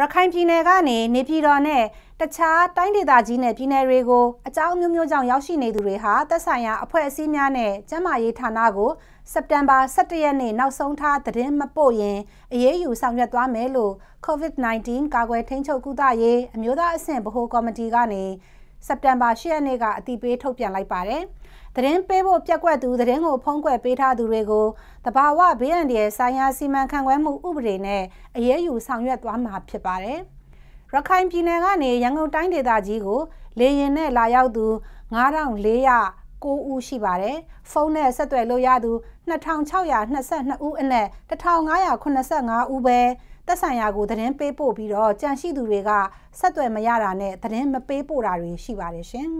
ရခိုင်ပြည်နယ်ကနေနေပြည်တော်နဲ့တခြားတိုင်းဒေသကြီးနဲ့ပြည်နယ်တွေကိုအကြောင်းမျိုးမျိုးကြောင့်ရောက်ရှိနေသူတွေဟာသက်ဆိုင်ရာအဖွဲ့အစည်းများနဲ့ကျန်းမာရေးဌာနကိုစက်တင်ဘာ17ရက်နေ့နောက်ဆုံးထားသတင်းမပို့ရင်အရေးယူဆောင်ရွက်သွားမယ်လို့ COVID-19 ကာကွယ်ထိန်းချုပ်ကုသရေးအမျိုးသားအဆင့်ဗဟိုကော်မတီကနေစက်တင်ဘာ10ရက်နေ့ကအတိပေးထုတ်ပြန်လိုက်ပါတယ်။သတင်းပေးဖို့ပြက်ကွက်သူသတင်းကိုဖုံးကွယ်ပေးထားသူတွေကိုတဘာဝဘေးအန္တရာယ်ဆိုင်ရာစီမံခန့်ခွဲမှုဥပဒေနဲ့အရေးယူဆောင်ရွက်သွားမှာဖြစ်ပါတယ်။ရခိုင်ပြည်နယ်ကနေရန်ကုန်တိုင်းဒေသကြီးကိုလေရင်နဲ့လာရောက်သူ9409ဦးရှိပါတယ်။ဖုန်းနဲ့ဆက်သွယ်လို့ရသူ2622ဦးအနက်1585ဦးပဲ။သက်ဆိုင်ရာကိုသတင်းပေးပို့ပြီးတော့ကြန့်ရှိသူတွေကဆက်သွယ်မရတာနဲ့သတင်းမပေးပို့တာတွေရှိပါတယ်ရှင်။